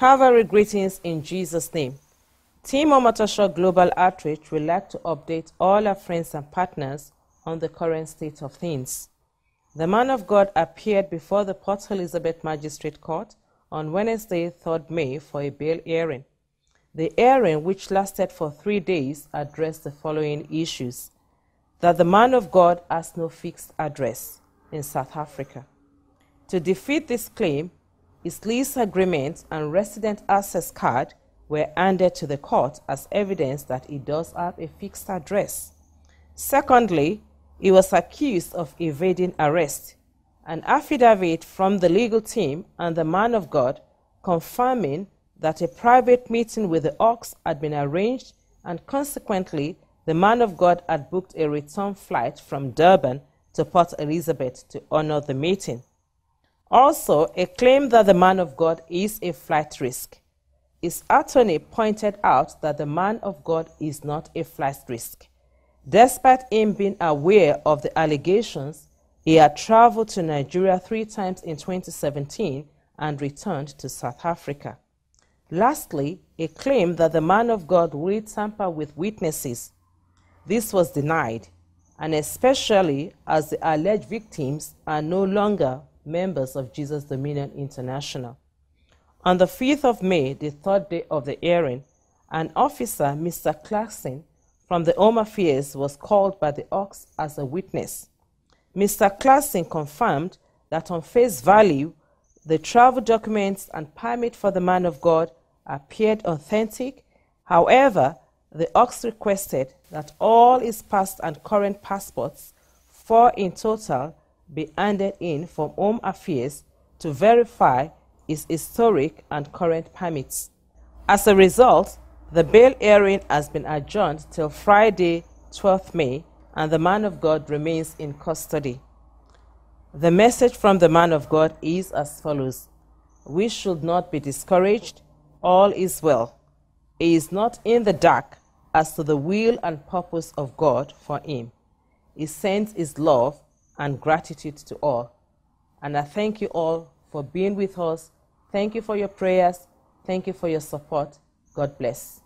Calvary greetings in Jesus' name. Team Omotosho Global Outreach would like to update all our friends and partners on the current state of things. The man of God appeared before the Port Elizabeth Magistrate Court on Wednesday, 3rd May, for a bail hearing. The hearing, which lasted for three days, addressed the following issues that the man of God has no fixed address in South Africa. To defeat this claim, his lease agreement and resident access card were handed to the court as evidence that he does have a fixed address. Secondly, he was accused of evading arrest. An affidavit from the legal team and the man of God confirming that a private meeting with the ox had been arranged and consequently the man of God had booked a return flight from Durban to Port Elizabeth to honor the meeting. Also, a claim that the man of God is a flight risk. His attorney pointed out that the man of God is not a flight risk. Despite him being aware of the allegations, he had traveled to Nigeria three times in 2017 and returned to South Africa. Lastly, a claim that the man of God will tamper with witnesses. This was denied, and especially as the alleged victims are no longer members of Jesus Dominion International. On the 5th of May, the third day of the hearing, an officer, Mr. Clarkson, from the Home Affairs was called by the Ox as a witness. Mr. Clarkson confirmed that on face value, the travel documents and permit for the man of God appeared authentic. However, the Ox requested that all his past and current passports, four in total, be handed in from Home Affairs to verify his historic and current permits. As a result, the bail hearing has been adjourned till Friday, 12th May, and the man of God remains in custody. The message from the man of God is as follows We should not be discouraged, all is well. He is not in the dark as to the will and purpose of God for him. He sends his love and gratitude to all. And I thank you all for being with us. Thank you for your prayers. Thank you for your support. God bless.